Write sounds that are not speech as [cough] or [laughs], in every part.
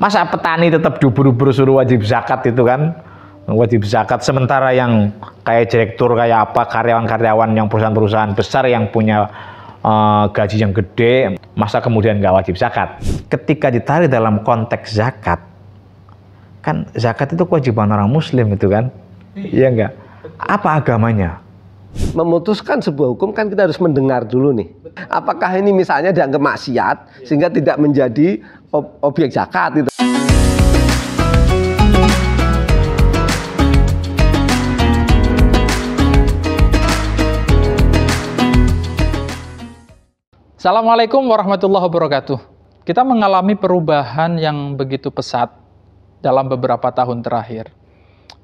Masa petani tetap dubur buru suruh wajib zakat itu kan? Wajib zakat sementara yang kayak direktur kayak apa karyawan-karyawan yang perusahaan-perusahaan besar yang punya uh, gaji yang gede, masa kemudian nggak wajib zakat? Ketika ditarik dalam konteks zakat, kan zakat itu kewajiban orang muslim itu kan? Iya enggak? Iya apa agamanya? memutuskan sebuah hukum kan kita harus mendengar dulu nih. Apakah ini misalnya dianggap maksiat iya. sehingga tidak menjadi ob objek zakat gitu. Assalamualaikum warahmatullahi wabarakatuh. Kita mengalami perubahan yang begitu pesat dalam beberapa tahun terakhir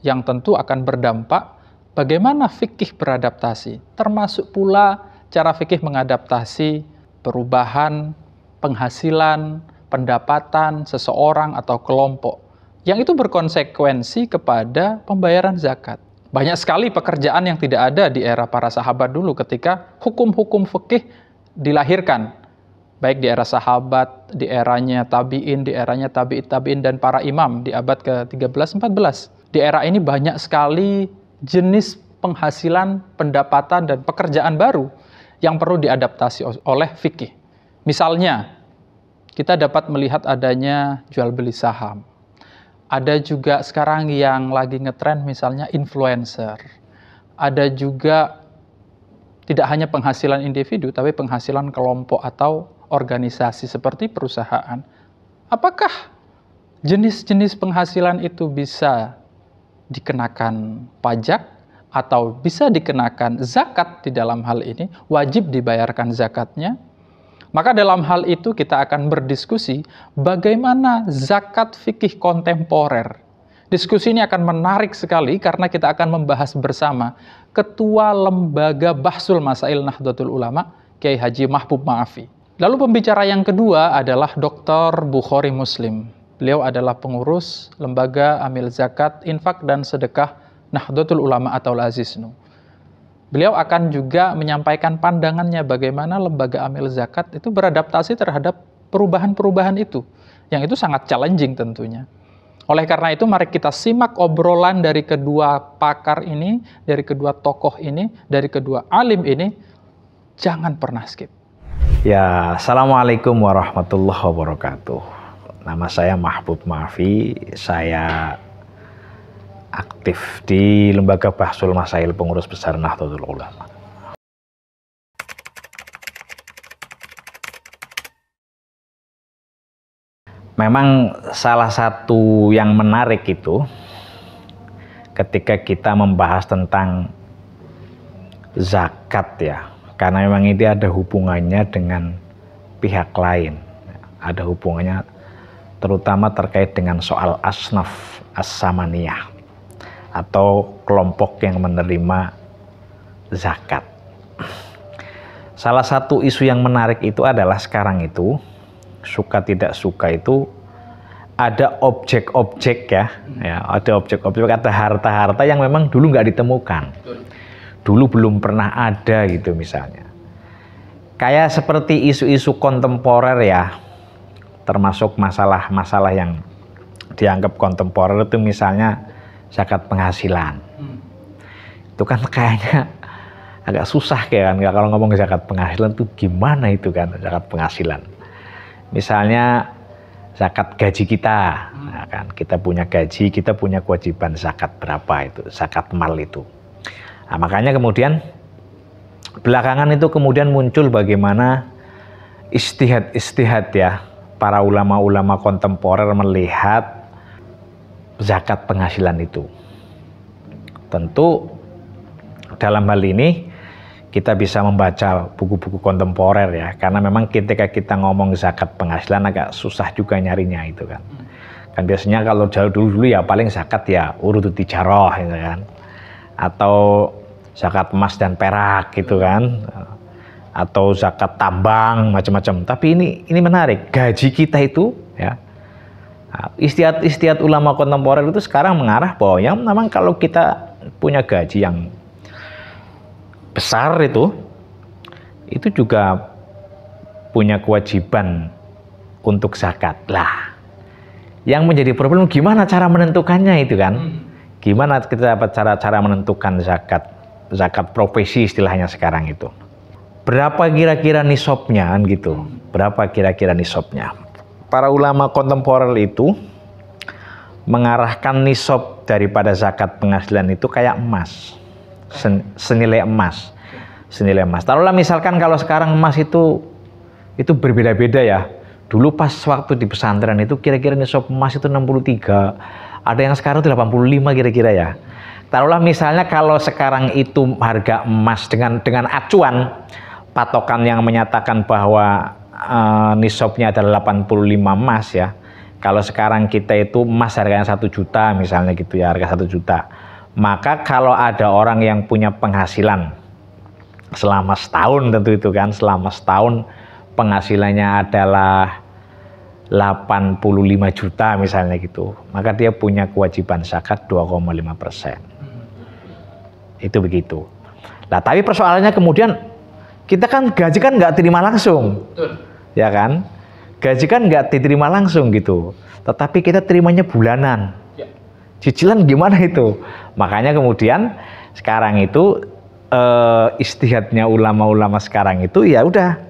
yang tentu akan berdampak bagaimana fikih beradaptasi, termasuk pula cara fikih mengadaptasi perubahan penghasilan, pendapatan seseorang atau kelompok yang itu berkonsekuensi kepada pembayaran zakat. Banyak sekali pekerjaan yang tidak ada di era para sahabat dulu ketika hukum-hukum fikih dilahirkan. Baik di era sahabat, di eranya tabi'in, di eranya tabi'it tabi'in dan para imam di abad ke-13-14. Di era ini banyak sekali jenis penghasilan, pendapatan, dan pekerjaan baru yang perlu diadaptasi oleh fikih. Misalnya, kita dapat melihat adanya jual beli saham. Ada juga sekarang yang lagi ngetrend misalnya influencer. Ada juga tidak hanya penghasilan individu tapi penghasilan kelompok atau organisasi seperti perusahaan. Apakah jenis-jenis penghasilan itu bisa dikenakan pajak atau bisa dikenakan zakat di dalam hal ini, wajib dibayarkan zakatnya. Maka dalam hal itu kita akan berdiskusi bagaimana zakat fikih kontemporer. Diskusi ini akan menarik sekali karena kita akan membahas bersama Ketua Lembaga Bahsul Masail Nahdlatul Ulama, Kiai Haji Mahbub Maafi. Lalu pembicara yang kedua adalah Dr. Bukhari Muslim. Beliau adalah pengurus lembaga amil zakat, infak dan sedekah Nahdlatul Ulama atau Aziznu. Beliau akan juga menyampaikan pandangannya bagaimana lembaga amil zakat itu beradaptasi terhadap perubahan-perubahan itu. Yang itu sangat challenging tentunya. Oleh karena itu mari kita simak obrolan dari kedua pakar ini, dari kedua tokoh ini, dari kedua alim ini. Jangan pernah skip. Ya, Assalamualaikum warahmatullahi wabarakatuh. Nama saya Mahbub Mafi, saya aktif di Lembaga Bahsul Masail Pengurus Besar Nahdlatul Ulama. Memang salah satu yang menarik itu ketika kita membahas tentang zakat ya, karena memang ini ada hubungannya dengan pihak lain, ada hubungannya terutama terkait dengan soal asnaf asamaniyah atau kelompok yang menerima zakat. Salah satu isu yang menarik itu adalah sekarang itu suka tidak suka itu ada objek-objek ya, ya ada objek-objek ada harta-harta yang memang dulu nggak ditemukan, dulu belum pernah ada gitu misalnya. Kayak seperti isu-isu kontemporer ya, termasuk masalah-masalah yang dianggap kontemporer itu misalnya zakat penghasilan. Hmm. Itu kan kayaknya agak susah kayak kan kalau ngomong zakat penghasilan tuh gimana itu kan zakat penghasilan. Misalnya zakat gaji kita, hmm. nah, kan kita punya gaji, kita punya kewajiban zakat berapa itu, zakat mal itu. Nah, makanya kemudian belakangan itu kemudian muncul bagaimana istihad-istihad ya para ulama-ulama kontemporer melihat zakat penghasilan itu. Tentu dalam hal ini kita bisa membaca buku-buku kontemporer ya karena memang ketika kita ngomong zakat penghasilan agak susah juga nyarinya itu kan kan biasanya kalau jauh dulu dulu ya paling zakat ya urut tijaroh gitu kan atau zakat emas dan perak gitu kan atau zakat tambang macam-macam. Tapi ini ini menarik. Gaji kita itu ya nah, istiad istiad ulama kontemporer itu sekarang mengarah bahwa yang memang kalau kita punya gaji yang besar itu itu juga punya kewajiban untuk zakat lah. Yang menjadi problem gimana cara menentukannya itu kan? Hmm. Gimana kita dapat cara-cara menentukan zakat zakat profesi istilahnya sekarang itu? berapa kira-kira nisopnya kan gitu. Berapa kira-kira nisopnya. Para ulama kontemporer itu mengarahkan nisop daripada zakat penghasilan itu kayak emas. Sen, senilai emas. Senilai emas. Taruhlah misalkan kalau sekarang emas itu itu berbeda-beda ya. Dulu pas waktu di pesantren itu kira-kira nisop emas itu 63, ada yang sekarang 85 kira-kira ya. Taruhlah misalnya kalau sekarang itu harga emas dengan dengan acuan patokan yang menyatakan bahwa uh, nisabnya adalah 85 emas ya. Kalau sekarang kita itu emas harganya satu juta misalnya gitu ya harga satu juta. Maka kalau ada orang yang punya penghasilan selama setahun tentu itu kan selama setahun penghasilannya adalah 85 juta misalnya gitu, maka dia punya kewajiban zakat 2,5 persen. Hmm. Itu begitu. Nah tapi persoalannya kemudian kita kan gaji kan nggak terima langsung. Betul. Ya kan? Gaji kan nggak diterima langsung gitu. Tetapi kita terimanya bulanan. Ya. Cicilan gimana itu? Makanya kemudian sekarang itu eh, istihadnya ulama-ulama sekarang itu ya udah.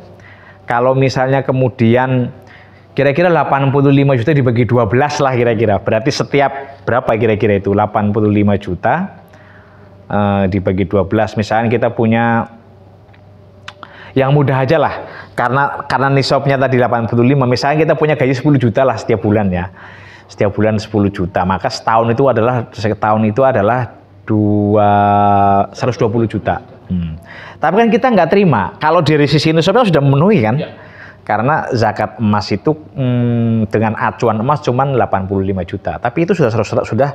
Kalau misalnya kemudian kira-kira 85 juta dibagi 12 lah kira-kira. Berarti setiap berapa kira-kira itu? 85 juta eh, dibagi 12. Misalnya kita punya yang mudah aja lah karena karena nisabnya tadi 85 misalnya kita punya gaji 10 juta lah setiap bulan ya setiap bulan 10 juta maka setahun itu adalah setahun itu adalah dua 120 juta hmm. tapi kan kita nggak terima kalau dari sisi nisabnya sudah memenuhi kan ya. karena zakat emas itu hmm, dengan acuan emas cuma 85 juta tapi itu sudah sudah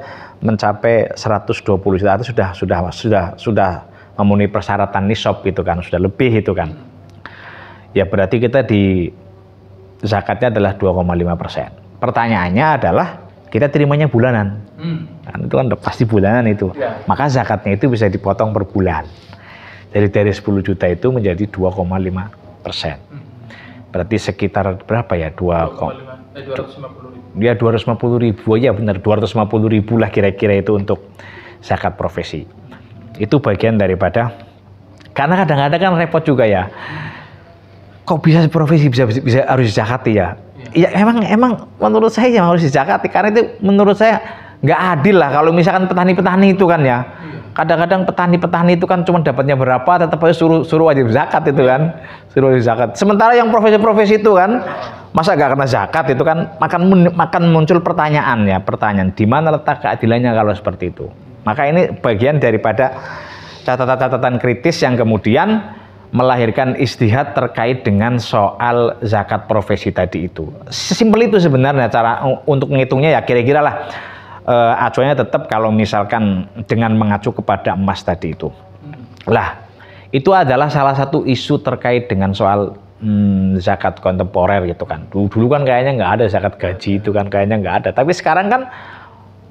mencapai 120 juta itu sudah sudah sudah sudah memenuhi persyaratan nisab gitu kan sudah lebih itu kan ya berarti kita di zakatnya adalah 2,5 persen. Pertanyaannya adalah kita terimanya bulanan, hmm. kan itu kan pasti bulanan itu. Ya. Maka zakatnya itu bisa dipotong per bulan. Jadi dari 10 juta itu menjadi 2,5 persen. Hmm. Berarti sekitar berapa ya? 2, 2,5 eh, 250 ribu. Ya 250 ribu, aja. Oh, ya benar 250 ribu lah kira-kira itu untuk zakat profesi. Itu bagian daripada, karena kadang-kadang kan repot juga ya. Hmm kok bisa profesi bisa bisa, bisa harus dicakati ya? ya? emang emang menurut saya yang harus dicakati karena itu menurut saya nggak adil lah kalau misalkan petani-petani itu kan ya. Kadang-kadang petani-petani itu kan cuma dapatnya berapa tetap aja suruh suruh wajib zakat itu kan. Suruh wajib zakat. Sementara yang profesi-profesi itu kan masa gak kena zakat itu kan makan makan muncul pertanyaan ya, pertanyaan di mana letak keadilannya kalau seperti itu. Maka ini bagian daripada catatan-catatan kritis yang kemudian melahirkan istihad terkait dengan soal zakat profesi tadi itu. Sesimpel itu sebenarnya cara untuk menghitungnya ya kira-kira lah eh, acuannya tetap kalau misalkan dengan mengacu kepada emas tadi itu. Lah, itu adalah salah satu isu terkait dengan soal hmm, zakat kontemporer gitu kan. Dulu, dulu kan kayaknya nggak ada zakat gaji itu kan kayaknya nggak ada. Tapi sekarang kan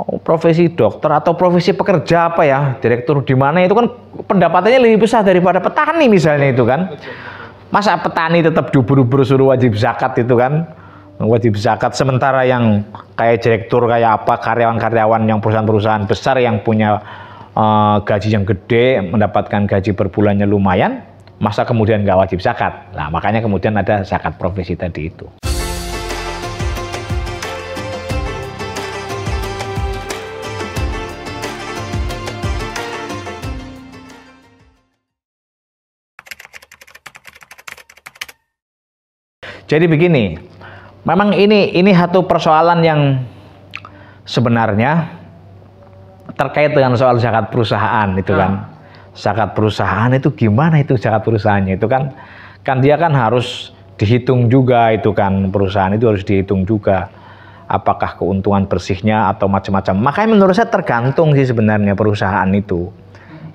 Oh, profesi dokter atau profesi pekerja apa ya, direktur di mana itu kan pendapatannya lebih besar daripada petani misalnya itu kan. Masa petani tetap dubur buru suruh wajib zakat itu kan? Wajib zakat sementara yang kayak direktur kayak apa karyawan-karyawan yang perusahaan-perusahaan besar yang punya uh, gaji yang gede, mendapatkan gaji per bulannya lumayan, masa kemudian nggak wajib zakat? Nah, makanya kemudian ada zakat profesi tadi itu. Jadi begini, memang ini ini satu persoalan yang sebenarnya terkait dengan soal zakat perusahaan itu kan. Hmm. Zakat perusahaan itu gimana itu zakat perusahaannya itu kan kan dia kan harus dihitung juga itu kan perusahaan itu harus dihitung juga apakah keuntungan bersihnya atau macam-macam. Makanya menurut saya tergantung sih sebenarnya perusahaan itu.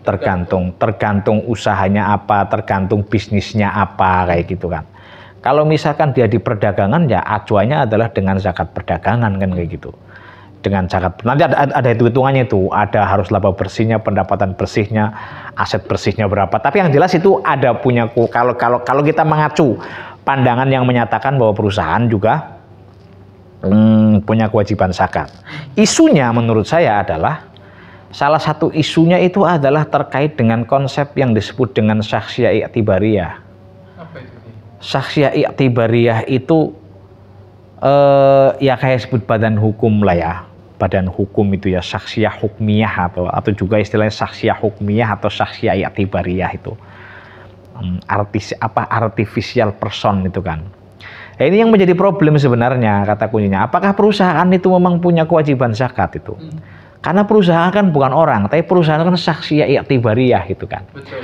Tergantung, tergantung usahanya apa, tergantung bisnisnya apa kayak gitu kan. Kalau misalkan dia di perdagangan ya acuannya adalah dengan zakat perdagangan kan kayak gitu. Dengan zakat nanti ada, ada hitung-hitungannya itu, ada harus laba bersihnya, pendapatan bersihnya, aset bersihnya berapa. Tapi yang jelas itu ada punya kalau kalau kalau kita mengacu pandangan yang menyatakan bahwa perusahaan juga hmm, punya kewajiban zakat. Isunya menurut saya adalah salah satu isunya itu adalah terkait dengan konsep yang disebut dengan saksi iktibariyah Saksiyah iktibariyah itu eh, ya kayak sebut badan hukum lah ya badan hukum itu ya saksiyah hukmiyah atau atau juga istilahnya saksiyah hukmiyah atau saksiyah iktibariyah itu hmm, artis apa artificial person itu kan ya ini yang menjadi problem sebenarnya kata kuncinya apakah perusahaan itu memang punya kewajiban zakat itu hmm. karena perusahaan kan bukan orang tapi perusahaan kan syakhsiyah iktibariyah itu kan betul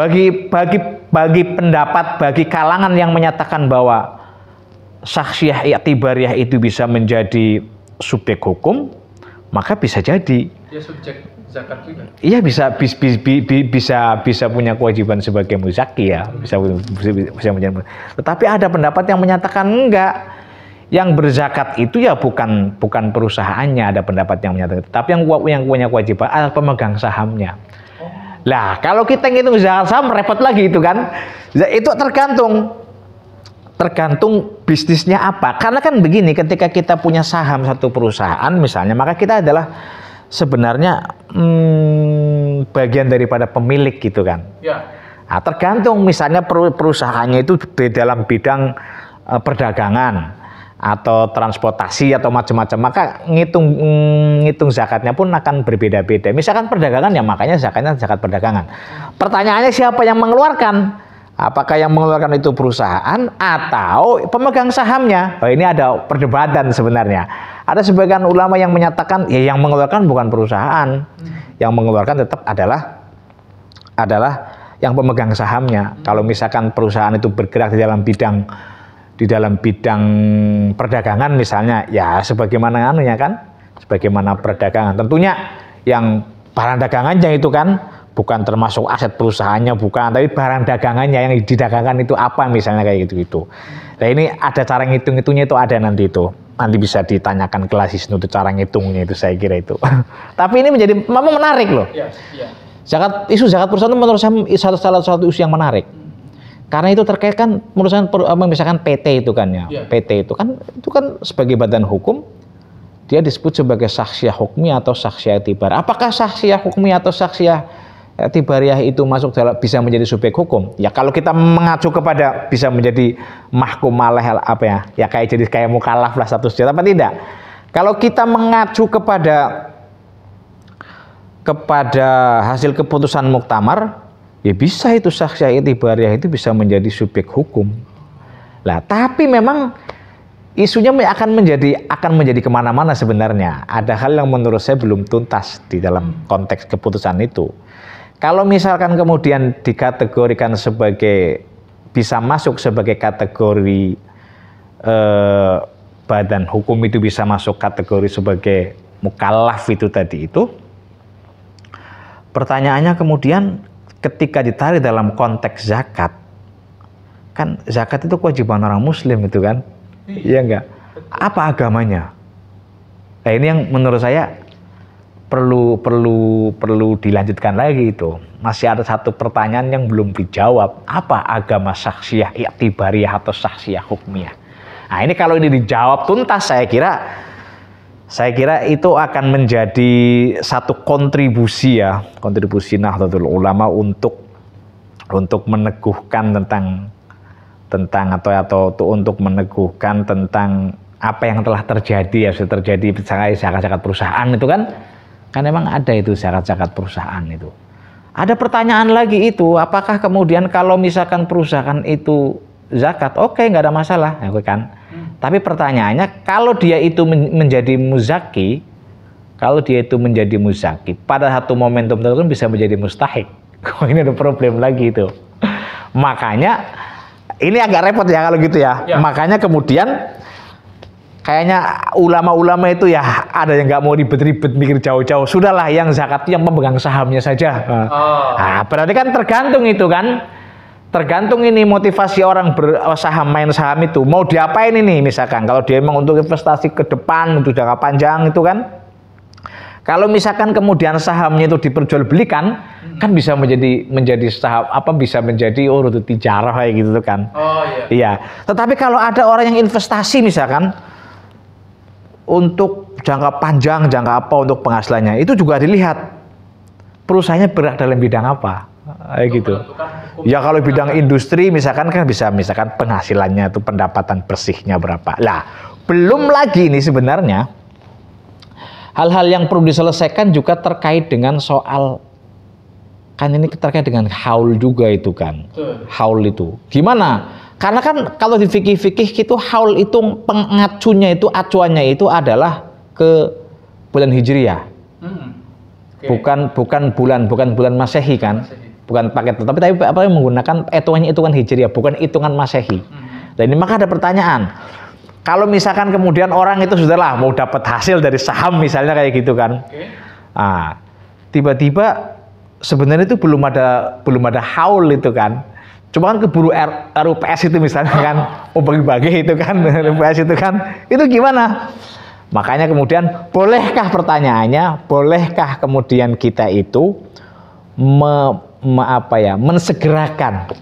bagi bagi bagi pendapat bagi kalangan yang menyatakan bahwa saksiyah i'tibariyah itu bisa menjadi subjek hukum, maka bisa jadi ya subjek zakat juga. Iya bisa bis, bis, bis, bisa bisa punya kewajiban sebagai muzaki ya, bisa bisa, bisa bisa Tetapi ada pendapat yang menyatakan enggak. Yang berzakat itu ya bukan bukan perusahaannya ada pendapat yang menyatakan, tapi yang yang punya kewajiban adalah pemegang sahamnya. Lah, kalau kita ngitung zakat saham repot lagi itu kan. Itu tergantung tergantung bisnisnya apa. Karena kan begini, ketika kita punya saham satu perusahaan misalnya, maka kita adalah sebenarnya hmm, bagian daripada pemilik gitu kan. Ya. Nah, tergantung misalnya perusahaannya itu di dalam bidang uh, perdagangan atau transportasi atau macam-macam maka ngitung mm, ngitung zakatnya pun akan berbeda-beda misalkan perdagangan ya makanya zakatnya zakat perdagangan pertanyaannya siapa yang mengeluarkan apakah yang mengeluarkan itu perusahaan atau pemegang sahamnya oh, ini ada perdebatan sebenarnya ada sebagian ulama yang menyatakan ya yang mengeluarkan bukan perusahaan yang mengeluarkan tetap adalah adalah yang pemegang sahamnya kalau misalkan perusahaan itu bergerak di dalam bidang di dalam bidang perdagangan misalnya ya sebagaimana anunya kan sebagaimana perdagangan tentunya yang barang dagangannya itu kan bukan termasuk aset perusahaannya bukan tapi barang dagangannya yang didagangkan itu apa misalnya kayak gitu gitu nah ini ada cara ngitung hitungnya itu ada nanti itu nanti bisa ditanyakan ke Lasisnu itu cara ngitungnya itu saya kira itu [laughs] tapi ini menjadi memang menarik loh iya, iya. zakat isu zakat perusahaan itu menurut saya salah satu isu yang menarik karena itu terkait kan perusahaan misalkan PT itu kan ya. yeah. PT itu kan itu kan sebagai badan hukum dia disebut sebagai saksi hukmi atau saksi tibar. Apakah saksi hukmi atau saksiyah tibariah itu masuk dalam bisa menjadi subjek hukum? Ya kalau kita mengacu kepada bisa menjadi mahkum malah apa ya? Ya kayak jadi kayak mukalaf lah satu sejata apa tidak? Kalau kita mengacu kepada kepada hasil keputusan muktamar ya bisa itu sah saksi itibariah itu bisa menjadi subjek hukum. Lah, tapi memang isunya akan menjadi akan menjadi kemana-mana sebenarnya. Ada hal yang menurut saya belum tuntas di dalam hmm. konteks keputusan itu. Kalau misalkan kemudian dikategorikan sebagai bisa masuk sebagai kategori eh, badan hukum itu bisa masuk kategori sebagai mukallaf itu tadi itu. Pertanyaannya kemudian ketika ditarik dalam konteks zakat, kan zakat itu kewajiban orang muslim itu kan, iya enggak? Iya Apa agamanya? Nah ini yang menurut saya perlu perlu perlu dilanjutkan lagi itu. Masih ada satu pertanyaan yang belum dijawab. Apa agama saksiyah iktibariyah atau saksiyah hukmiyah? Nah ini kalau ini dijawab tuntas saya kira saya kira itu akan menjadi satu kontribusi ya, kontribusi Nahdlatul Ulama untuk untuk meneguhkan tentang tentang atau atau untuk meneguhkan tentang apa yang telah terjadi ya sudah terjadi misalnya syarat perusahaan itu kan kan memang ada itu syarat-syarat perusahaan itu. Ada pertanyaan lagi itu, apakah kemudian kalau misalkan perusahaan itu zakat, oke okay, nggak ada masalah, ya, kan? Tapi pertanyaannya, kalau dia itu menjadi muzaki, kalau dia itu menjadi muzaki, pada satu momentum tertentu bisa menjadi mustahik. [laughs] Kok ini ada problem lagi itu. Makanya ini agak repot ya kalau gitu ya. ya. Makanya kemudian kayaknya ulama-ulama itu ya ada yang nggak mau ribet-ribet mikir jauh-jauh. Sudahlah yang zakat yang pemegang sahamnya saja. Oh. Nah, berarti kan tergantung itu kan tergantung ini motivasi orang bersaham main saham itu mau diapain ini misalkan kalau dia memang untuk investasi ke depan untuk jangka panjang itu kan kalau misalkan kemudian sahamnya itu diperjualbelikan hmm. kan bisa menjadi menjadi saham apa bisa menjadi urut oh, tijarah kayak gitu kan oh iya iya tetapi kalau ada orang yang investasi misalkan untuk jangka panjang jangka apa untuk penghasilannya itu juga dilihat perusahaannya berada dalam bidang apa kayak gitu. Ya kalau bidang industri misalkan kan bisa misalkan penghasilannya itu pendapatan bersihnya berapa. Lah, belum lagi ini sebenarnya hal-hal yang perlu diselesaikan juga terkait dengan soal kan ini terkait dengan haul juga itu kan. Haul itu. Gimana? Karena kan kalau di fikih-fikih itu haul itu pengacunya itu acuannya itu adalah ke bulan Hijriah. Hmm, bukan bukan bulan bukan bulan Masehi kan? bukan pakai tetapi tapi apa yang menggunakan hitungannya hitungan hijriah bukan hitungan masehi. Dan hmm. nah, ini maka ada pertanyaan. Kalau misalkan kemudian orang itu sudahlah mau dapat hasil dari saham misalnya kayak gitu kan. Nah, tiba-tiba sebenarnya itu belum ada belum ada haul itu kan. Cuma kan keburu R, RUPS itu misalnya kan, [laughs] oh bagi-bagi itu kan, RUPS [laughs] itu kan, itu gimana? Makanya kemudian bolehkah pertanyaannya, bolehkah kemudian kita itu apa ya mensegerakan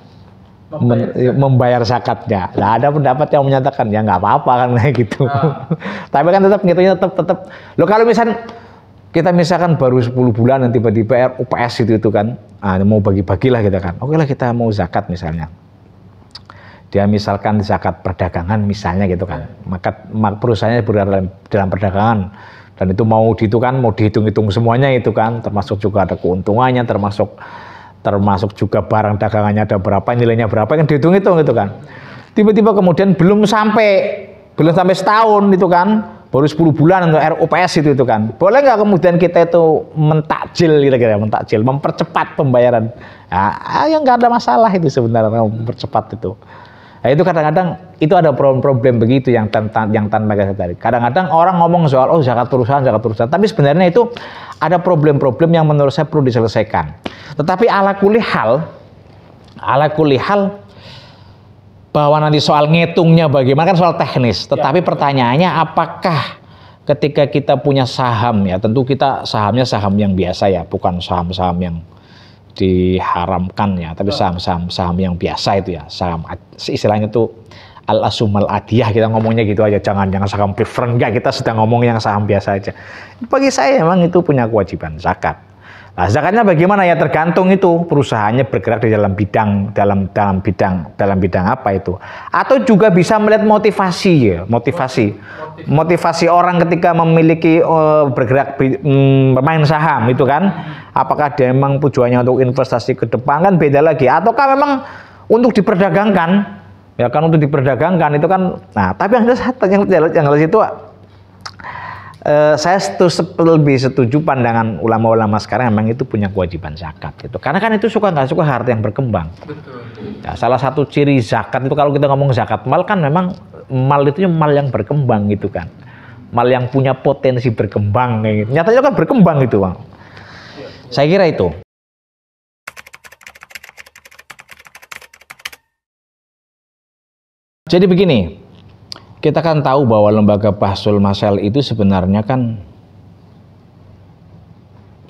membayar, men, membayar zakatnya. Nah, ada pendapat yang menyatakan ya nggak apa-apa kan kayak [laughs] gitu. Nah. Tapi kan tetap gitu tetap tetap. Lo kalau misal kita misalkan baru 10 bulan nanti tiba PR UPS itu itu kan ah, mau bagi-bagilah kita kan. Oke lah kita mau zakat misalnya. Dia misalkan zakat perdagangan misalnya gitu kan. Maka, mak, perusahaannya berada dalam, dalam perdagangan dan itu mau dihitung kan mau dihitung-hitung semuanya itu kan termasuk juga ada keuntungannya termasuk termasuk juga barang dagangannya ada berapa, nilainya berapa, yang dihitung itu gitu kan. Tiba-tiba kemudian belum sampai, belum sampai setahun itu kan, baru 10 bulan untuk RUPS itu itu kan. Boleh nggak kemudian kita itu mentakjil kira-kira, mentakjil, mempercepat pembayaran. Nah, ya nggak ada masalah itu sebenarnya mempercepat itu. Nah itu kadang-kadang itu ada problem-problem begitu yang tanpa yang tanpa kita Kadang-kadang orang ngomong soal oh zakat perusahaan, zakat perusahaan, tapi sebenarnya itu ada problem-problem yang menurut saya perlu diselesaikan. Tetapi ala kuli hal, ala kuli hal bahwa nanti soal ngitungnya bagaimana kan soal teknis. Ya, Tetapi ya. pertanyaannya apakah ketika kita punya saham ya tentu kita sahamnya saham yang biasa ya, bukan saham-saham yang diharamkan ya, tapi saham-saham saham yang biasa itu ya, saham istilahnya itu al asumal adiyah kita ngomongnya gitu aja, jangan jangan saham preferen enggak kita sedang ngomong yang saham biasa aja. Bagi saya memang itu punya kewajiban zakat. Nah, zakatnya bagaimana ya tergantung itu perusahaannya bergerak di dalam bidang dalam dalam bidang dalam bidang apa itu. Atau juga bisa melihat motivasi ya, motivasi. Motivasi orang ketika memiliki uh, bergerak um, bermain saham itu kan apakah dia memang tujuannya untuk investasi ke depan kan beda lagi ataukah memang untuk diperdagangkan ya kan untuk diperdagangkan itu kan nah tapi yang jelas yang jelas itu Eh, saya setu, lebih setuju pandangan ulama-ulama sekarang memang itu punya kewajiban zakat gitu. Karena kan itu suka nggak suka harta yang berkembang. Betul. Ya, salah satu ciri zakat itu kalau kita ngomong zakat mal kan memang mal itu mal yang berkembang gitu kan. Mal yang punya potensi berkembang gitu. Nyatanya kan berkembang gitu, Bang. Iya. Saya kira itu. Jadi begini, kita kan tahu bahwa lembaga Bahsul Masel itu sebenarnya kan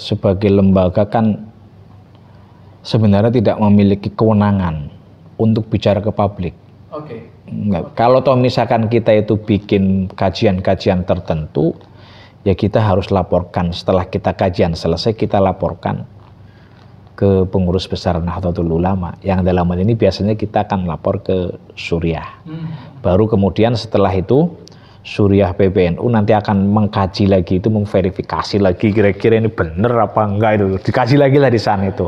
sebagai lembaga kan sebenarnya tidak memiliki kewenangan untuk bicara ke publik. Oke. Okay. Kalau toh misalkan kita itu bikin kajian-kajian tertentu, ya kita harus laporkan setelah kita kajian selesai kita laporkan ke pengurus besar Nahdlatul Ulama yang dalam hal ini biasanya kita akan lapor ke Suriah. Hmm. Baru kemudian setelah itu Suriah PBNU nanti akan mengkaji lagi itu, mengverifikasi lagi kira-kira ini benar apa enggak itu, dikaji lagi lah di sana itu.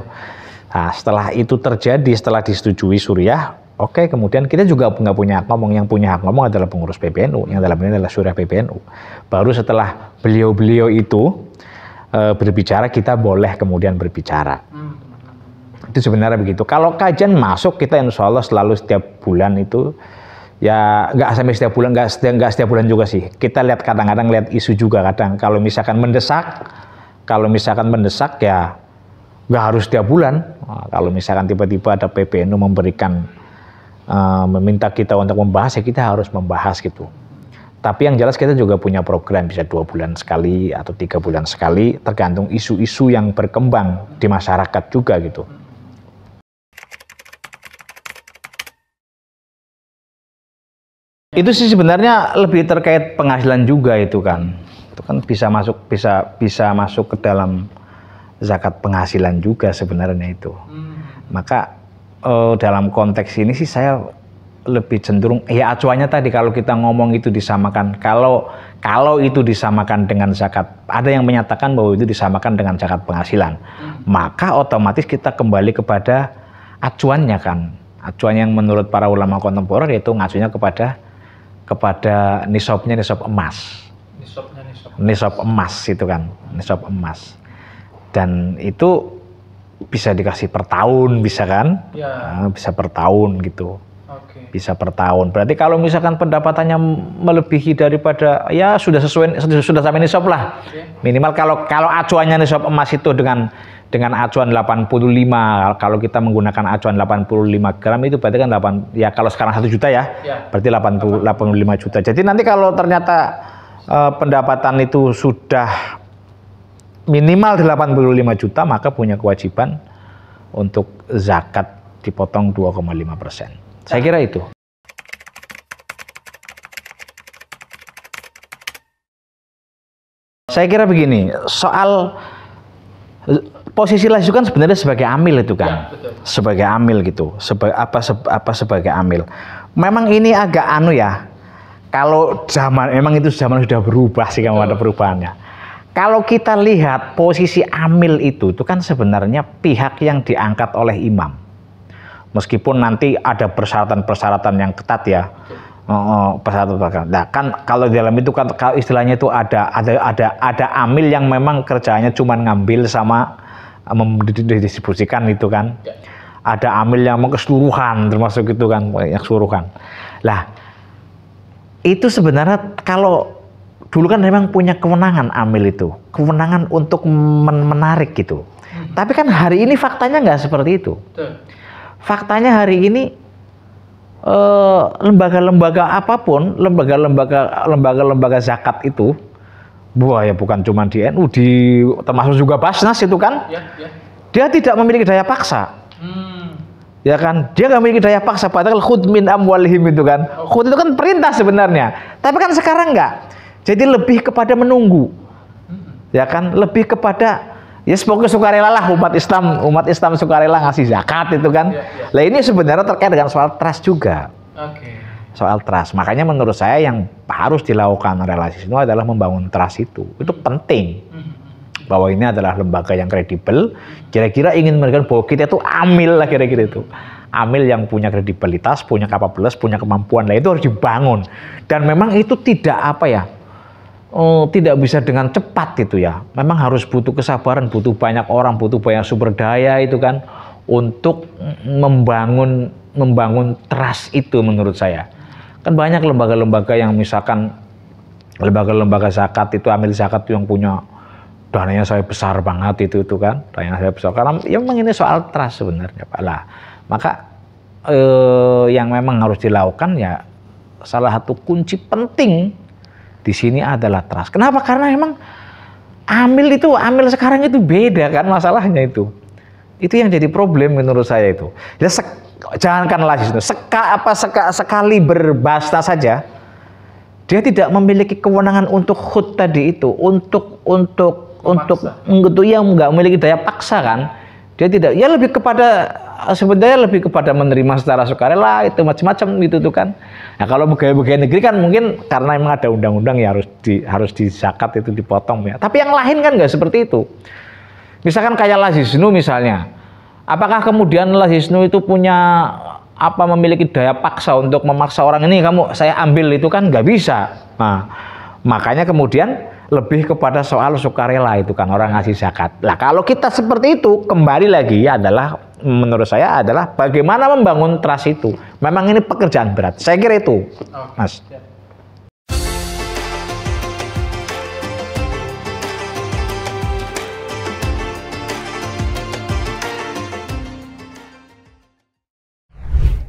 Nah, setelah itu terjadi, setelah disetujui Suriah, oke okay, kemudian kita juga nggak punya hak ngomong, yang punya hak ngomong adalah pengurus PBNU, yang dalam ini adalah Suriah PBNU. Baru setelah beliau-beliau itu eh, berbicara, kita boleh kemudian berbicara. Itu sebenarnya begitu. Kalau kajian masuk kita insya Allah selalu setiap bulan itu ya nggak sampai setiap bulan nggak setiap nggak setiap bulan juga sih kita lihat kadang-kadang lihat isu juga kadang kalau misalkan mendesak kalau misalkan mendesak ya nggak harus setiap bulan nah, kalau misalkan tiba-tiba ada PPNU memberikan uh, meminta kita untuk membahas ya kita harus membahas gitu tapi yang jelas kita juga punya program bisa dua bulan sekali atau tiga bulan sekali tergantung isu-isu yang berkembang di masyarakat juga gitu itu sih sebenarnya lebih terkait penghasilan juga itu kan itu kan bisa masuk bisa bisa masuk ke dalam zakat penghasilan juga sebenarnya itu hmm. maka uh, dalam konteks ini sih saya lebih cenderung ya acuannya tadi kalau kita ngomong itu disamakan kalau kalau itu disamakan dengan zakat ada yang menyatakan bahwa itu disamakan dengan zakat penghasilan hmm. maka otomatis kita kembali kepada acuannya kan acuan yang menurut para ulama kontemporer yaitu ngacunya kepada kepada nisopnya nisop emas. nisop nisob emas itu kan, nisop emas. Dan itu bisa dikasih per tahun bisa kan? Ya. Ah, bisa per tahun gitu. Okay. Bisa per tahun. Berarti kalau misalkan pendapatannya melebihi daripada ya sudah sesuai sudah sampai nisop lah. Okay. Minimal kalau kalau acuannya nisop emas itu dengan dengan acuan 85 kalau kita menggunakan acuan 85 gram itu berarti kan 8 ya kalau sekarang 1 juta ya, ya. berarti 80, 85 juta jadi nanti kalau ternyata eh, pendapatan itu sudah minimal 85 juta maka punya kewajiban untuk zakat dipotong 2,5 persen saya kira itu saya kira begini soal posisi lah itu kan sebenarnya sebagai amil itu kan. Ya, Sebagai amil gitu. Seba, apa se, apa sebagai amil. Memang ini agak anu ya. Kalau zaman memang itu zaman sudah berubah sih kalau ada perubahannya. Kalau kita lihat posisi amil itu itu kan sebenarnya pihak yang diangkat oleh imam. Meskipun nanti ada persyaratan-persyaratan yang ketat ya. Oh, oh pesawat terbakar. Nah, kan kalau di dalam itu kan kalau istilahnya itu ada ada ada ada amil yang memang kerjanya cuma ngambil sama eh, mendistribusikan itu kan. Ya. Ada amil yang mau keseluruhan termasuk itu kan yang keseluruhan. Lah itu sebenarnya kalau dulu kan memang punya kewenangan amil itu, kewenangan untuk men menarik gitu. Hmm. Tapi kan hari ini faktanya nggak seperti itu. Faktanya hari ini Eh, lembaga-lembaga apapun, lembaga-lembaga lembaga-lembaga zakat itu, buah ya bukan cuma di NU, di termasuk juga Basnas itu kan, ya, ya. dia tidak memiliki daya paksa. Hmm. Ya kan, dia nggak memiliki daya paksa. Padahal khud min amwalihim itu kan, oh. khut itu kan perintah sebenarnya. Tapi kan sekarang nggak. Jadi lebih kepada menunggu, hmm. ya kan, lebih kepada Ya semoga sukarela lah umat Islam, umat Islam sukarela ngasih zakat itu kan. Ya, ya. Nah ini sebenarnya terkait dengan soal trust juga. Okay. Soal trust. Makanya menurut saya yang harus dilakukan relasi semua adalah membangun trust itu. Itu penting. Mm-hmm. Bahwa ini adalah lembaga yang kredibel. Kira-kira ingin memberikan bahwa kita itu amil lah kira-kira itu. Amil yang punya kredibilitas, punya kapabilitas, punya kemampuan lah itu harus dibangun. Dan memang itu tidak apa ya, oh, tidak bisa dengan cepat gitu ya. Memang harus butuh kesabaran, butuh banyak orang, butuh banyak sumber daya itu kan untuk membangun membangun trust itu menurut saya. Kan banyak lembaga-lembaga yang misalkan lembaga-lembaga zakat itu ambil zakat itu yang punya dananya saya besar banget itu itu kan dananya saya besar karena yang memang ini soal trust sebenarnya pak lah maka eh, yang memang harus dilakukan ya salah satu kunci penting di sini adalah trust. Kenapa? Karena emang ambil itu, ambil sekarang itu beda kan masalahnya itu. Itu yang jadi problem menurut saya itu. Ya kan jangankanlah itu, seka apa seka, sekali berbasta saja dia tidak memiliki kewenangan untuk hut tadi itu, untuk untuk paksa. untuk itu yang nggak memiliki daya paksa kan. Dia tidak, ya lebih kepada sebenarnya lebih kepada menerima secara sukarela itu macam-macam gitu tuh kan. Nah, kalau pegawai-pegawai negeri kan mungkin karena emang ada undang-undang ya harus di harus di itu dipotong ya. Tapi yang lain kan nggak seperti itu. Misalkan kayak Lazisnu misalnya. Apakah kemudian Lazisnu itu punya apa memiliki daya paksa untuk memaksa orang ini kamu saya ambil itu kan nggak bisa. Nah, makanya kemudian lebih kepada soal sukarela itu kan orang ngasih zakat. Lah kalau kita seperti itu kembali lagi adalah menurut saya adalah bagaimana membangun trust itu. Memang ini pekerjaan berat. Saya kira itu, Mas.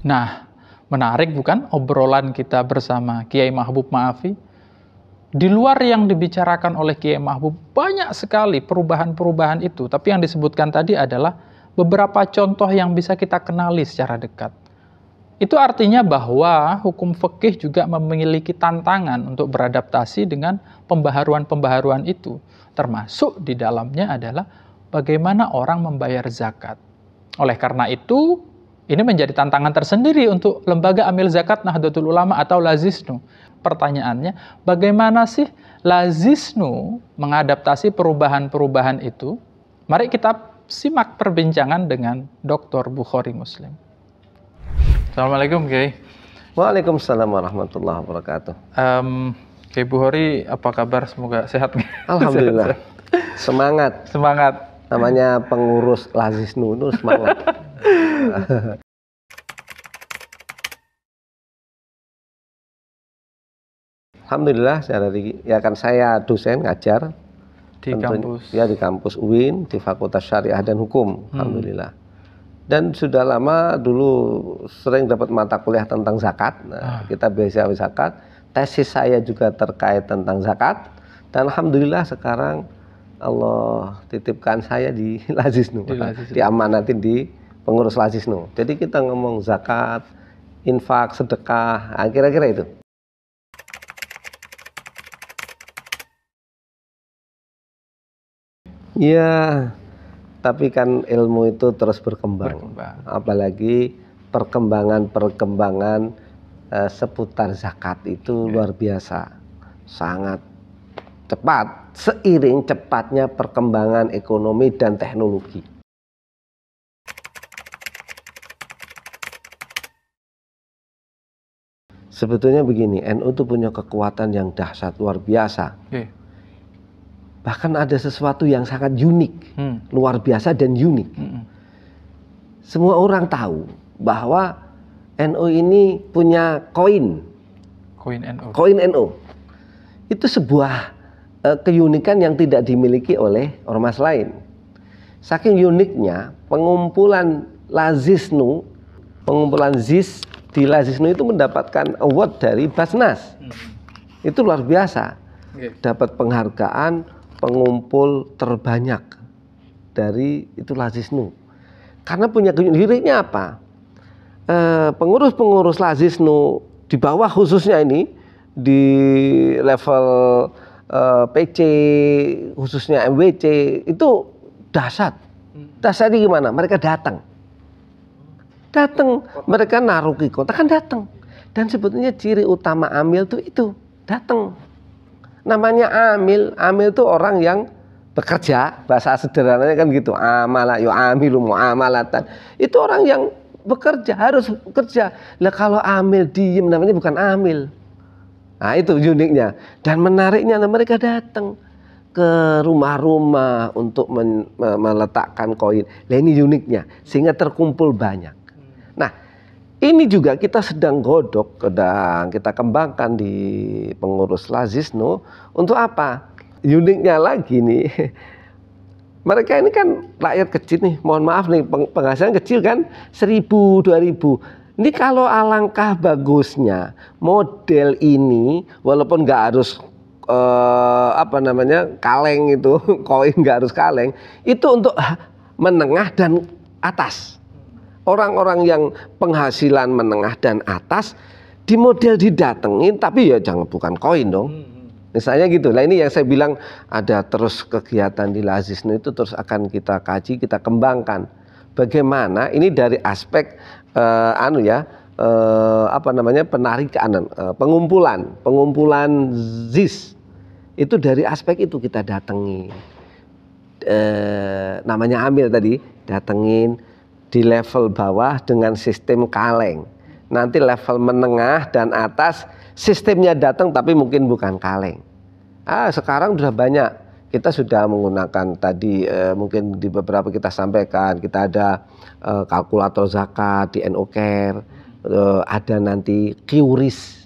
Nah, menarik bukan obrolan kita bersama Kiai Mahbub Maafi? Di luar yang dibicarakan oleh Kiai Mahbub, banyak sekali perubahan-perubahan itu. Tapi yang disebutkan tadi adalah beberapa contoh yang bisa kita kenali secara dekat. Itu artinya bahwa hukum fikih juga memiliki tantangan untuk beradaptasi dengan pembaharuan-pembaharuan itu. Termasuk di dalamnya adalah bagaimana orang membayar zakat. Oleh karena itu, ini menjadi tantangan tersendiri untuk lembaga amil zakat Nahdlatul Ulama atau Lazisnu. Pertanyaannya, bagaimana sih Lazisnu mengadaptasi perubahan-perubahan itu? Mari kita simak perbincangan dengan Dr. Bukhari Muslim. Assalamualaikum, Kiai. Waalaikumsalam warahmatullahi wabarakatuh. Um, Kiai Bukhari, apa kabar? Semoga sehat. Alhamdulillah. [laughs] semangat. Semangat. Namanya pengurus Lazis Nunu semangat. [laughs] Alhamdulillah, saya ya kan saya dosen ngajar di Tentunya, kampus ya di kampus UIN di Fakultas Syariah dan Hukum hmm. alhamdulillah dan sudah lama dulu sering dapat mata kuliah tentang zakat nah, ah. kita biasa zakat tesis saya juga terkait tentang zakat dan alhamdulillah sekarang Allah titipkan saya di [laughs] Lazisnu, di Lazisnu. diamanatin di pengurus Lazisnu. Jadi kita ngomong zakat, infak, sedekah, ah, kira-kira itu. Iya, tapi kan ilmu itu terus berkembang. berkembang. Apalagi perkembangan-perkembangan uh, seputar zakat itu yeah. luar biasa, sangat cepat, seiring cepatnya perkembangan ekonomi dan teknologi. Sebetulnya begini, NU itu punya kekuatan yang dahsyat luar biasa. Yeah bahkan ada sesuatu yang sangat unik, hmm. luar biasa dan unik. Hmm. Semua orang tahu bahwa NU ini punya koin, koin NU, koin NU. Itu sebuah uh, keunikan yang tidak dimiliki oleh ormas lain. Saking uniknya, pengumpulan Lazisnu, pengumpulan ZIS di Lazisnu itu mendapatkan award dari Basnas. Hmm. Itu luar biasa. Okay. Dapat penghargaan pengumpul terbanyak dari itu Lazisnu. Karena punya liriknya apa? Eh, pengurus-pengurus Lazisnu di bawah khususnya ini di level eh, PC khususnya MWC itu dasar. Dasar ini gimana? Mereka datang. Datang, mereka naruh ke kota kan datang. Dan sebetulnya ciri utama amil tuh itu, datang. Namanya amil, amil itu orang yang bekerja, bahasa sederhananya kan gitu. Amala yo amilu amalatan Itu orang yang bekerja harus kerja. Lah kalau amil diem namanya bukan amil. Nah itu uniknya dan menariknya nah, mereka datang ke rumah-rumah untuk meletakkan koin. Nah ini uniknya sehingga terkumpul banyak. Ini juga kita sedang godok, sedang kita kembangkan di pengurus Lazisno. Untuk apa? Uniknya lagi nih, [laughs] mereka ini kan rakyat kecil nih. Mohon maaf nih, penghasilan kecil kan, seribu, dua ribu. Ini kalau alangkah bagusnya model ini, walaupun nggak harus eh, apa namanya kaleng itu, [laughs] koin nggak harus kaleng, itu untuk menengah dan atas orang-orang yang penghasilan menengah dan atas di model didatengin tapi ya jangan bukan koin dong. Hmm, hmm. Misalnya gitu. Nah ini yang saya bilang ada terus kegiatan di lazis itu terus akan kita kaji, kita kembangkan. Bagaimana ini dari aspek uh, anu ya uh, apa namanya penarikan, uh, pengumpulan, pengumpulan zis itu dari aspek itu kita datengin. Eh, namanya ambil tadi datengin di level bawah dengan sistem kaleng. Nanti level menengah dan atas sistemnya datang tapi mungkin bukan kaleng. Ah, sekarang sudah banyak. Kita sudah menggunakan tadi eh, mungkin di beberapa kita sampaikan, kita ada eh, kalkulator zakat di NOKER, eh, ada nanti QRIS.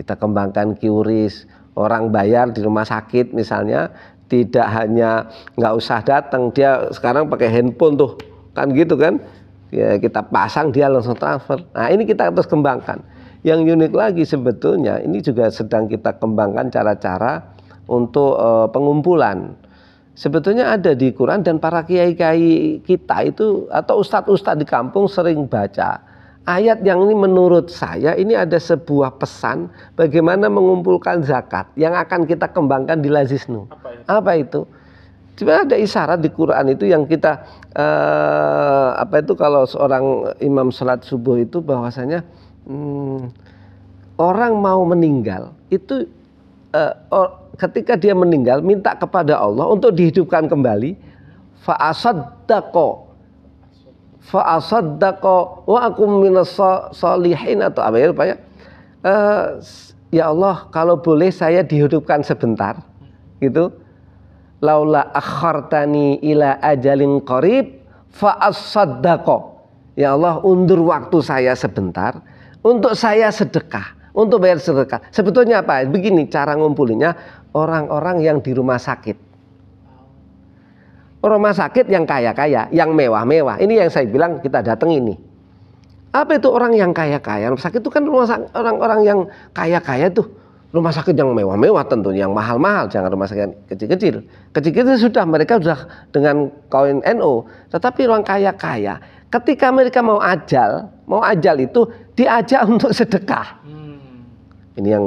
Kita kembangkan QRIS. Orang bayar di rumah sakit misalnya tidak hanya nggak usah datang, dia sekarang pakai handphone tuh kan gitu kan ya kita pasang dia langsung transfer nah ini kita terus kembangkan yang unik lagi sebetulnya ini juga sedang kita kembangkan cara-cara untuk e, pengumpulan sebetulnya ada di Quran dan para kiai-kiai kita itu atau ustadz-ustadz di kampung sering baca ayat yang ini menurut saya ini ada sebuah pesan bagaimana mengumpulkan zakat yang akan kita kembangkan di Lazisnu apa itu, apa itu? Sebenarnya ada isyarat di Quran itu yang kita eh, apa itu kalau seorang imam salat subuh itu bahwasanya hmm, orang mau meninggal itu eh, or, ketika dia meninggal minta kepada Allah untuk dihidupkan kembali fa'asaddaqo fa'asaddaqo wa akum minas salihin atau apa ya Pak eh, ya Allah kalau boleh saya dihidupkan sebentar gitu laula akhartani ila ajalin qarib fa asaddaqo. Ya Allah, undur waktu saya sebentar untuk saya sedekah, untuk bayar sedekah. Sebetulnya apa? Begini cara ngumpulinnya orang-orang yang di rumah sakit. Rumah sakit yang kaya-kaya, yang mewah-mewah. Ini yang saya bilang kita datang ini. Apa itu orang yang kaya-kaya? Rumah sakit itu kan rumah orang-orang yang kaya-kaya tuh rumah sakit yang mewah-mewah tentu, yang mahal-mahal, jangan rumah sakit kecil-kecil. Kecil-kecil sudah mereka sudah dengan koin NO, tetapi orang kaya-kaya, ketika mereka mau ajal, mau ajal itu diajak untuk sedekah. Hmm. Ini yang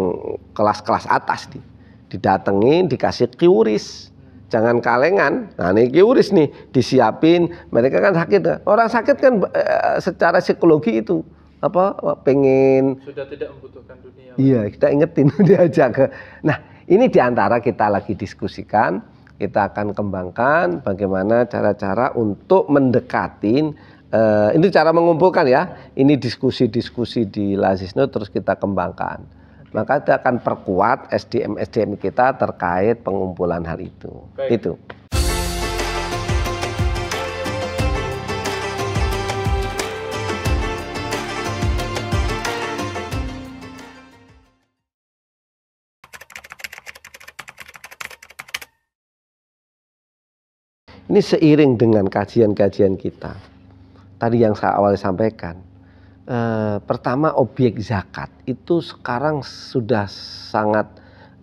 kelas-kelas atas nih. Didatangi, dikasih kiuris. Jangan kalengan. Nah, ini kiuris nih disiapin. Mereka kan sakit. Orang sakit kan e, secara psikologi itu apa pengen sudah tidak membutuhkan dunia. Iya, kita ingetin [laughs] diajak ke. Nah, ini diantara kita lagi diskusikan, kita akan kembangkan bagaimana cara-cara untuk mendekatin uh, ini cara mengumpulkan ya. Ini diskusi-diskusi di Lazisno terus kita kembangkan. Maka kita akan perkuat SDM SDM kita terkait pengumpulan hal itu. Baik. Itu. Ini seiring dengan kajian-kajian kita. Tadi yang saya awal sampaikan, e, pertama objek zakat itu sekarang sudah sangat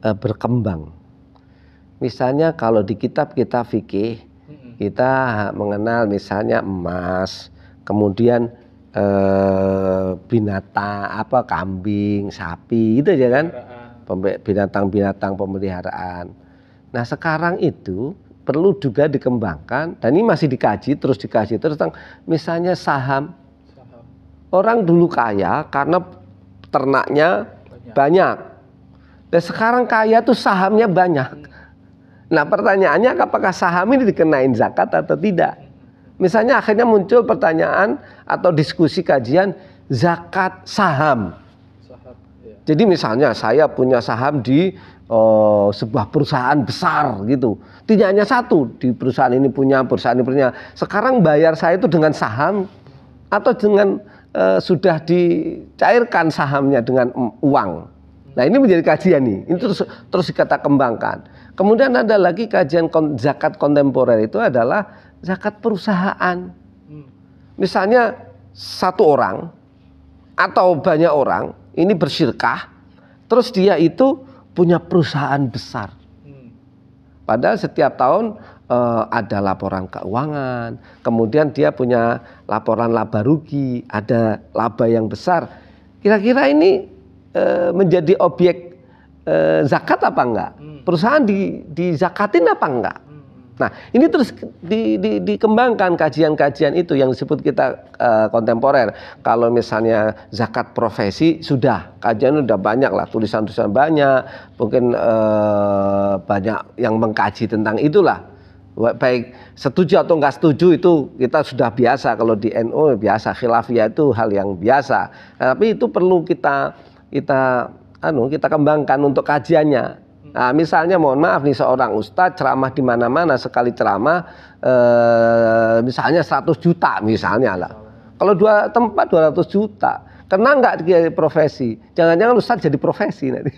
e, berkembang. Misalnya kalau di kitab kita fikih, kita mengenal misalnya emas, kemudian e, binatang apa kambing, sapi itu aja kan. Binatang-binatang pemeliharaan. Nah, sekarang itu perlu juga dikembangkan dan ini masih dikaji terus dikaji terus tentang misalnya saham. Orang dulu kaya karena ternaknya banyak. Dan sekarang kaya tuh sahamnya banyak. Hmm. Nah, pertanyaannya apakah saham ini dikenain zakat atau tidak? Misalnya akhirnya muncul pertanyaan atau diskusi kajian zakat saham. Iya. Jadi misalnya saya punya saham di uh, sebuah perusahaan besar gitu. Tidak hanya satu di perusahaan ini punya, perusahaan ini punya. Sekarang bayar saya itu dengan saham atau dengan uh, sudah dicairkan sahamnya dengan uang. Nah ini menjadi kajian nih, ini terus, terus dikata kembangkan. Kemudian ada lagi kajian kon, zakat kontemporer itu adalah zakat perusahaan. Misalnya satu orang atau banyak orang ini bersyirkah, terus dia itu punya perusahaan besar. Hmm. Padahal setiap tahun eh, ada laporan keuangan, kemudian dia punya laporan laba rugi, ada laba yang besar. Kira-kira ini eh, menjadi objek eh, zakat apa enggak? Hmm. Perusahaan di, zakatin apa enggak? Nah, ini terus di, di, dikembangkan kajian-kajian itu yang disebut kita uh, kontemporer. Kalau misalnya zakat profesi sudah kajian sudah banyak lah, tulisan-tulisan banyak, mungkin uh, banyak yang mengkaji tentang itulah. Baik setuju atau nggak setuju itu kita sudah biasa kalau di NU NO, biasa khilafiyah itu hal yang biasa. Nah, tapi itu perlu kita kita anu kita kembangkan untuk kajiannya Nah, misalnya mohon maaf nih seorang ustadz ceramah di mana-mana sekali ceramah eh, misalnya 100 juta misalnya lah. Kalau dua tempat 200 juta. Kena nggak dia profesi? Jangan-jangan ustadz jadi profesi nanti.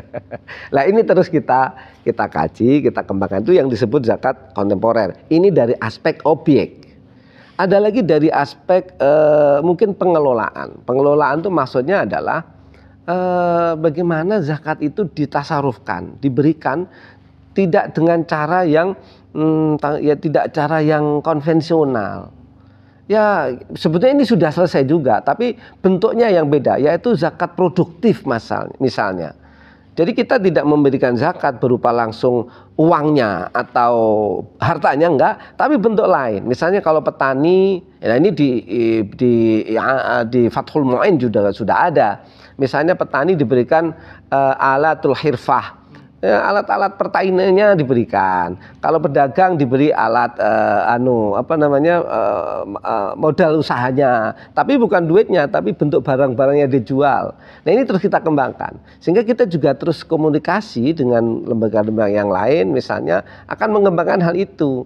[laughs] lah ini terus kita kita kaji, kita kembangkan itu yang disebut zakat kontemporer. Ini dari aspek objek. Ada lagi dari aspek eh, mungkin pengelolaan. Pengelolaan itu maksudnya adalah Eh, bagaimana zakat itu ditasarufkan, diberikan tidak dengan cara yang hmm, ya tidak cara yang konvensional. Ya sebetulnya ini sudah selesai juga, tapi bentuknya yang beda yaitu zakat produktif masalah, misalnya. Jadi kita tidak memberikan zakat berupa langsung uangnya atau hartanya enggak, tapi bentuk lain. Misalnya kalau petani, ya ini di di di, di Fathul Muin juga sudah ada Misalnya petani diberikan uh, alatul hirfah, ya, alat-alat ya, diberikan. Kalau pedagang diberi alat uh, anu apa namanya uh, uh, modal usahanya, tapi bukan duitnya, tapi bentuk barang barangnya dijual. Nah ini terus kita kembangkan, sehingga kita juga terus komunikasi dengan lembaga-lembaga yang lain, misalnya akan mengembangkan hal itu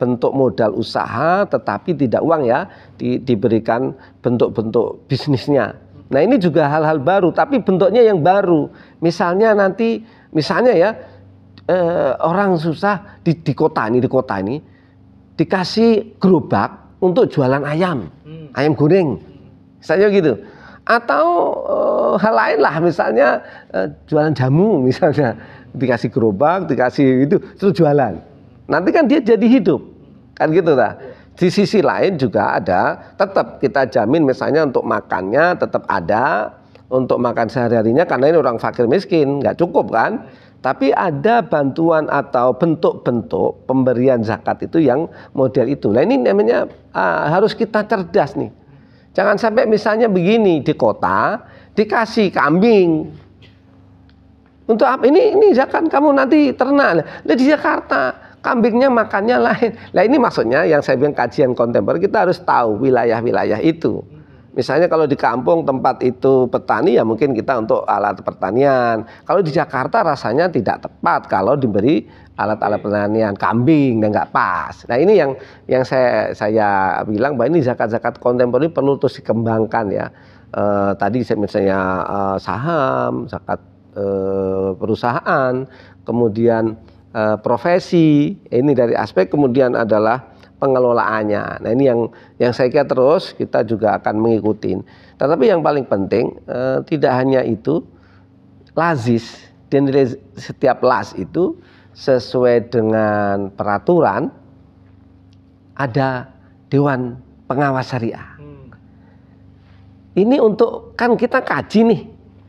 bentuk modal usaha, tetapi tidak uang ya, di, diberikan bentuk-bentuk bisnisnya Nah ini juga hal-hal baru, tapi bentuknya yang baru. Misalnya nanti, misalnya ya eh, orang susah di, di kota ini, di kota ini dikasih gerobak untuk jualan ayam, hmm. ayam goreng, misalnya gitu. Atau eh, hal lain lah, misalnya eh, jualan jamu, misalnya dikasih gerobak, dikasih itu, terus jualan. Nanti kan dia jadi hidup, kan gitu lah. Di sisi lain juga ada, tetap kita jamin misalnya untuk makannya tetap ada, untuk makan sehari-harinya karena ini orang fakir miskin, nggak cukup kan? Tapi ada bantuan atau bentuk-bentuk pemberian zakat itu yang model itu. Nah ini namanya uh, harus kita cerdas nih. Jangan sampai misalnya begini di kota dikasih kambing. Untuk apa? Ini ini zakat kamu nanti ternak. Nah, di Jakarta kambingnya makannya lain. Nah ini maksudnya yang saya bilang kajian kontemporer kita harus tahu wilayah-wilayah itu. Misalnya kalau di kampung tempat itu petani ya mungkin kita untuk alat pertanian. Kalau di Jakarta rasanya tidak tepat kalau diberi alat-alat pertanian kambing dan nggak pas. Nah ini yang yang saya saya bilang bahwa ini zakat-zakat kontemporer ini perlu terus dikembangkan ya. E, tadi misalnya e, saham, zakat e, perusahaan, kemudian Eh, profesi. Ini dari aspek kemudian adalah pengelolaannya. Nah ini yang yang saya kira terus kita juga akan mengikuti. Tetapi yang paling penting eh, tidak hanya itu, lazis dan setiap las itu sesuai dengan peraturan ada dewan pengawas syariah. Hmm. Ini untuk kan kita kaji nih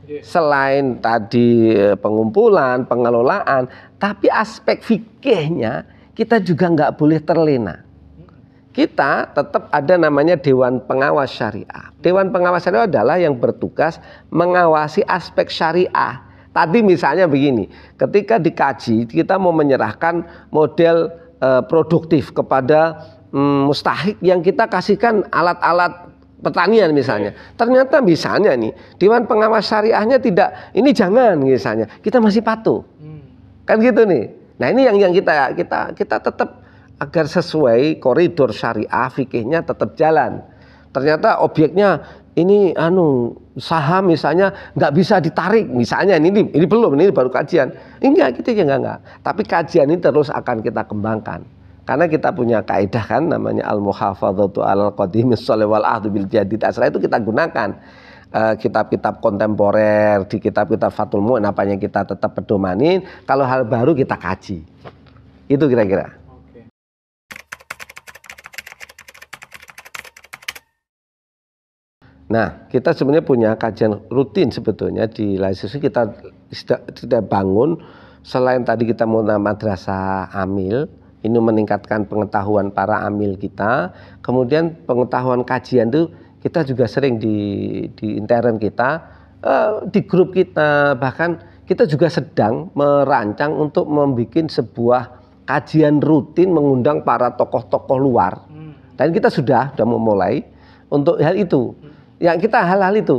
Iya. Selain tadi eh, pengumpulan, pengelolaan, tapi aspek fikihnya kita juga nggak boleh terlena. Kita tetap ada namanya Dewan Pengawas Syariah. Dewan Pengawas Syariah adalah yang bertugas mengawasi aspek syariah. Tadi misalnya begini, ketika dikaji kita mau menyerahkan model eh, produktif kepada mm, mustahik yang kita kasihkan alat-alat pertanian misalnya. Iya. Ternyata misalnya nih, dewan pengawas syariahnya tidak ini jangan misalnya. Kita masih patuh. Hmm. Kan gitu nih. Nah, ini yang yang kita kita kita tetap agar sesuai koridor syariah fikihnya tetap jalan. Ternyata objeknya ini anu saham misalnya nggak bisa ditarik misalnya ini ini belum ini baru kajian enggak kita gitu, ya enggak enggak tapi kajian ini terus akan kita kembangkan karena kita punya kaidah kan namanya al-muhafadzatu al qadim wal ahdu bil jadid. Asra itu kita gunakan eh, kitab-kitab uh, kontemporer di kitab-kitab Fatul Mu'in apanya kita tetap pedomanin, kalau hal baru kita kaji. Itu kira-kira. Nah, kita sebenarnya punya kajian rutin sebetulnya di Laisisi kita sudah bangun selain tadi kita mau nama madrasah amil, ini meningkatkan pengetahuan para amil kita. Kemudian pengetahuan kajian itu kita juga sering di di intern kita, eh, di grup kita, bahkan kita juga sedang merancang untuk membuat sebuah kajian rutin mengundang para tokoh-tokoh luar. Hmm. Dan kita sudah sudah memulai untuk hal itu. Hmm. Yang kita hal-hal itu.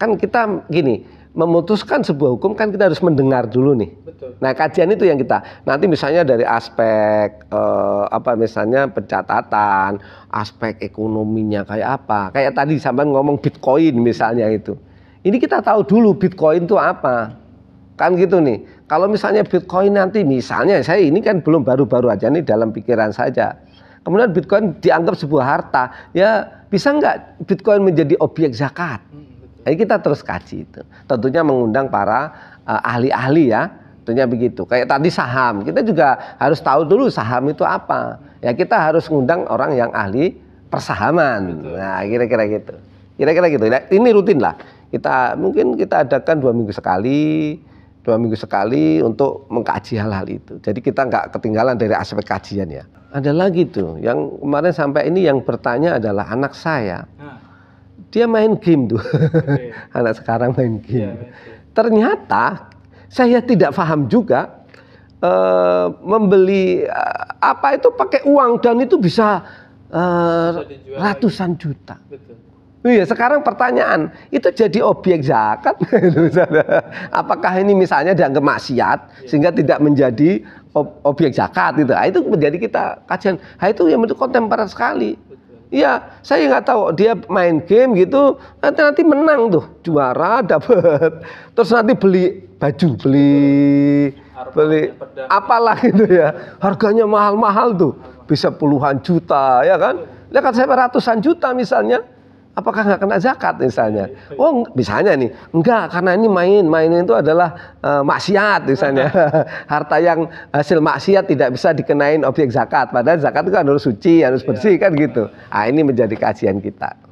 Kan kita gini, memutuskan sebuah hukum kan kita harus mendengar dulu nih. Betul. Nah kajian itu yang kita nanti misalnya dari aspek eh, apa misalnya pencatatan, aspek ekonominya kayak apa, kayak tadi sampai ngomong bitcoin misalnya itu. Ini kita tahu dulu bitcoin itu apa, kan gitu nih. Kalau misalnya bitcoin nanti misalnya saya ini kan belum baru-baru aja nih dalam pikiran saja. Kemudian bitcoin dianggap sebuah harta, ya bisa nggak bitcoin menjadi objek zakat? Hmm jadi kita terus kaji itu. Tentunya mengundang para eh, ahli-ahli uh, ya. Tentunya begitu. Kayak tadi saham, kita juga harus tahu dulu saham itu apa. Ya kita harus mengundang orang yang ahli persahaman. Betul. Nah, kira-kira gitu. Kira-kira gitu. Nah, ini rutin lah. Kita mungkin kita adakan dua minggu sekali, dua minggu sekali untuk mengkaji hal-hal itu. Jadi kita nggak ketinggalan dari aspek kajian ya. Ada lagi tuh, yang kemarin sampai ini yang bertanya adalah anak saya. Nah dia main game tuh. Okay. [laughs] Anak sekarang main game. Yeah, iya, Ternyata saya tidak paham juga uh, membeli uh, apa itu pakai uang dan itu bisa uh, ratusan juta. Iya, sekarang pertanyaan, itu jadi objek zakat? [laughs] Apakah ini misalnya dianggap maksiat iya. sehingga tidak menjadi ob objek zakat itu? Nah, itu menjadi kita kajian. Nah, itu yang itu kontemporer sekali. Iya, saya nggak tahu dia main game gitu, nanti nanti menang tuh, juara dapat. Terus nanti beli baju, beli Arma, beli pedang, apalah gitu ya. Harganya mahal-mahal tuh, bisa puluhan juta ya kan? Dia saya ratusan juta misalnya apakah nggak kena zakat misalnya? Iya, iya. Oh, misalnya nih, enggak karena ini main, main itu adalah uh, maksiat misalnya. [laughs] [laughs] Harta yang hasil maksiat tidak bisa dikenain objek zakat, padahal zakat itu kan harus suci, harus iya. bersih kan gitu. Ah, ini menjadi kajian kita.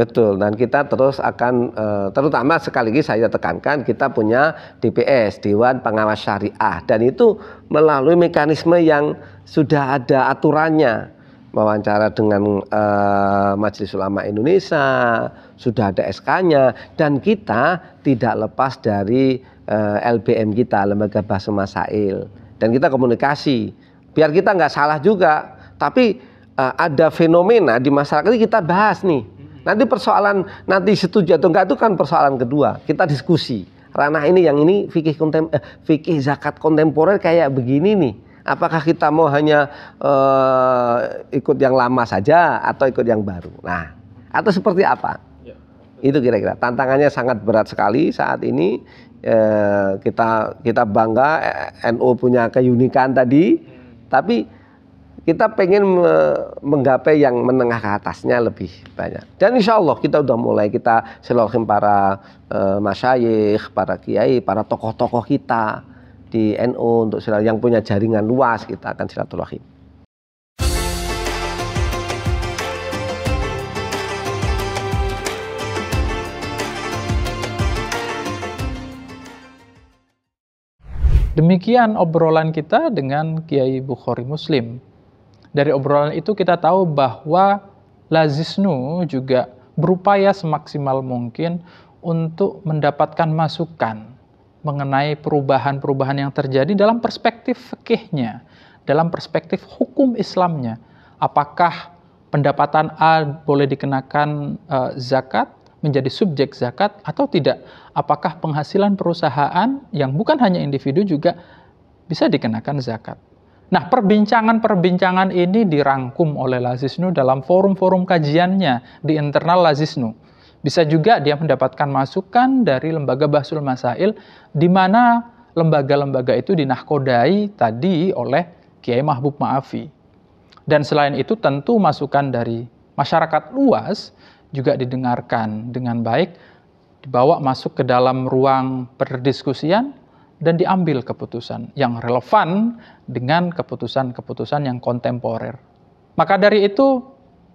Betul, dan kita terus akan eh, terutama sekali lagi saya tekankan kita punya DPS Dewan Pengawas Syariah dan itu melalui mekanisme yang sudah ada aturannya wawancara dengan eh, Majelis Ulama Indonesia sudah ada SK-nya dan kita tidak lepas dari uh, eh, LBM kita Lembaga Bahasa Masail dan kita komunikasi biar kita nggak salah juga tapi ada fenomena di masyarakat kita bahas nih Nanti persoalan nanti setuju atau enggak itu kan persoalan kedua. Kita diskusi. Ranah ini yang ini fikih kontem eh, fikih zakat kontemporer kayak begini nih. Apakah kita mau hanya eh, ikut yang lama saja atau ikut yang baru? Nah, atau seperti apa? Ya. Itu kira-kira tantangannya sangat berat sekali saat ini. Eh, kita kita bangga eh, NU NO punya keunikan tadi, hmm. tapi kita pengen me menggapai yang menengah ke atasnya lebih banyak. Dan insya Allah kita udah mulai kita silaturahim para e, eh, masyayikh, para kiai, para tokoh-tokoh kita di NU NO untuk silaturahim yang punya jaringan luas kita akan silaturahim. Demikian obrolan kita dengan Kiai Bukhari Muslim dari obrolan itu kita tahu bahwa Lazisnu juga berupaya semaksimal mungkin untuk mendapatkan masukan mengenai perubahan-perubahan yang terjadi dalam perspektif fikihnya, dalam perspektif hukum Islamnya. Apakah pendapatan A boleh dikenakan e, zakat menjadi subjek zakat atau tidak? Apakah penghasilan perusahaan yang bukan hanya individu juga bisa dikenakan zakat? Nah, perbincangan-perbincangan ini dirangkum oleh Lazisnu dalam forum-forum kajiannya di internal Lazisnu. Bisa juga dia mendapatkan masukan dari lembaga Basul Masail di mana lembaga-lembaga itu dinahkodai tadi oleh Kiai Mahbub Ma'afi. Dan selain itu tentu masukan dari masyarakat luas juga didengarkan dengan baik, dibawa masuk ke dalam ruang perdiskusian, dan diambil keputusan yang relevan dengan keputusan-keputusan yang kontemporer. Maka dari itu,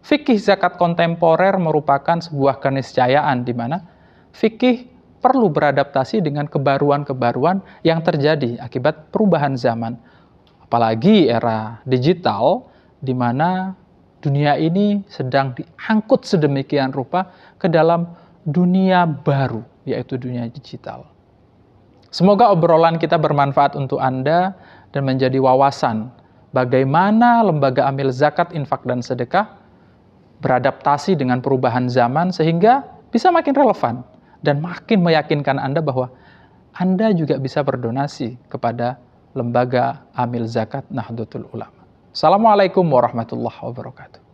fikih zakat kontemporer merupakan sebuah keniscayaan di mana fikih perlu beradaptasi dengan kebaruan-kebaruan yang terjadi akibat perubahan zaman. Apalagi era digital di mana dunia ini sedang diangkut sedemikian rupa ke dalam dunia baru yaitu dunia digital. Semoga obrolan kita bermanfaat untuk Anda dan menjadi wawasan bagaimana lembaga amil zakat, infak, dan sedekah beradaptasi dengan perubahan zaman sehingga bisa makin relevan dan makin meyakinkan Anda bahwa Anda juga bisa berdonasi kepada lembaga amil zakat Nahdlatul Ulama. Assalamualaikum warahmatullahi wabarakatuh.